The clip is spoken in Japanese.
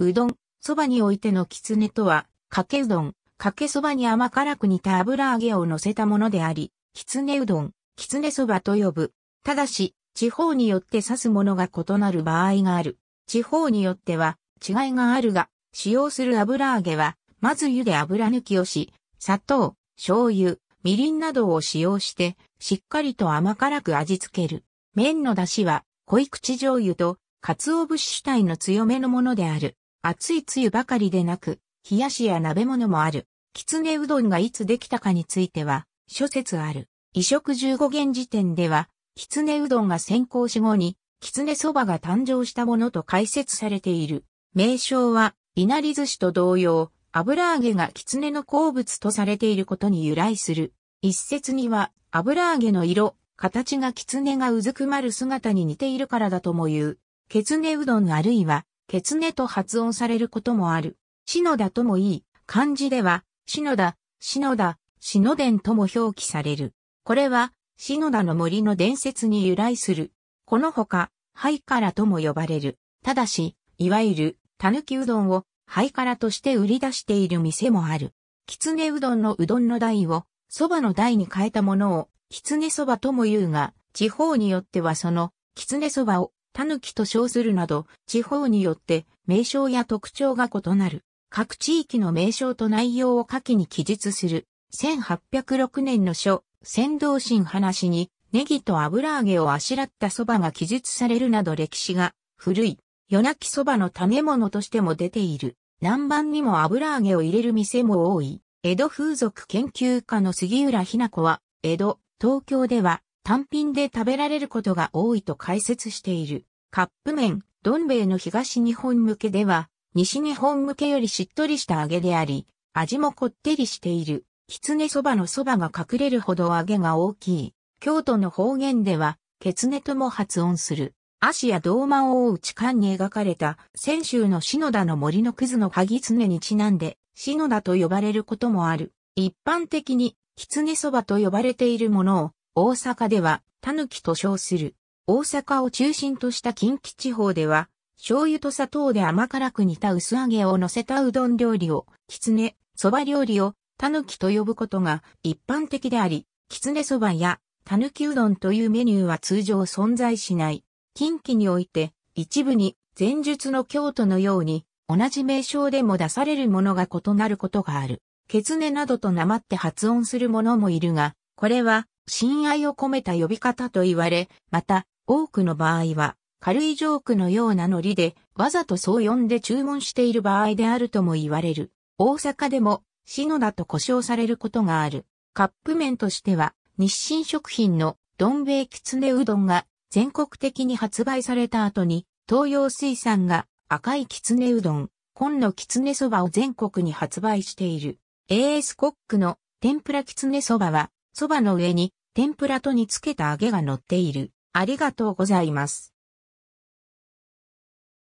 うどん、そばにおいてのきつねとは、かけうどん、かけそばに甘辛く煮た油揚げを乗せたものであり、きつねうどん、きつねそばと呼ぶ。ただし、地方によって指すものが異なる場合がある。地方によっては違いがあるが、使用する油揚げは、まず湯で油抜きをし、砂糖、醤油、みりんなどを使用して、しっかりと甘辛く味付ける。麺の出汁は、濃い口醤油と、鰹節主体の強めのものである。熱いつゆばかりでなく、冷やしや鍋物もある。きつねうどんがいつできたかについては、諸説ある。移植15元時点では、きつねうどんが先行し後に、きつねそばが誕生したものと解説されている。名称は、稲荷寿司と同様、油揚げがきつねの好物とされていることに由来する。一説には、油揚げの色、形がきつねがうずくまる姿に似ているからだとも言う。ケツネうどんあるいは、ケツネと発音されることもある。篠田ともいい、漢字では、篠田、篠田、篠田とも表記される。これは、篠田の森の伝説に由来する。このほか、灰からとも呼ばれる。ただし、いわゆる、たぬきうどんを、灰からとして売り出している店もある。キツネうどんのうどんの台を、蕎麦の台に変えたものを、キツネ蕎麦とも言うが、地方によってはその、キツネ蕎麦を、キと称するなど、地方によって名称や特徴が異なる。各地域の名称と内容を下記に記述する。1806年の書、先導神話に、ネギと油揚げをあしらった蕎麦が記述されるなど歴史が古い。夜泣き蕎麦の種物としても出ている。南蛮にも油揚げを入れる店も多い。江戸風俗研究家の杉浦ひな子は、江戸、東京では、単品で食べられることが多いと解説している。カップ麺、どん兵衛の東日本向けでは、西日本向けよりしっとりした揚げであり、味もこってりしている。きつねそばのそばが隠れるほど揚げが大きい。京都の方言では、ケツネとも発音する。足や銅満をうち間に描かれた、泉州の篠田の森のくずの萩常にちなんで、篠田と呼ばれることもある。一般的に、狐そばと呼ばれているものを、大阪では、たぬきと称する。大阪を中心とした近畿地方では、醤油と砂糖で甘辛く煮た薄揚げを乗せたうどん料理を、きつね、そば料理を、たぬきと呼ぶことが一般的であり、きつねそばや、たぬきうどんというメニューは通常存在しない。近畿において、一部に、前述の京都のように、同じ名称でも出されるものが異なることがある。ケツネなどとなまって発音するものもいるが、これは親愛を込めた呼び方と言われ、また、多くの場合は、軽いジョークのようなノリで、わざとそう呼んで注文している場合であるとも言われる。大阪でも、篠田と呼称されることがある。カップ麺としては、日清食品のどん兵衛きつねうどんが全国的に発売された後に、東洋水産が赤いきつねうどん、紺のきつねそばを全国に発売している。AS コックの天ぷらきつねそばは、そばの上に天ぷらと煮付けた揚げが乗っている。ありがとうございます。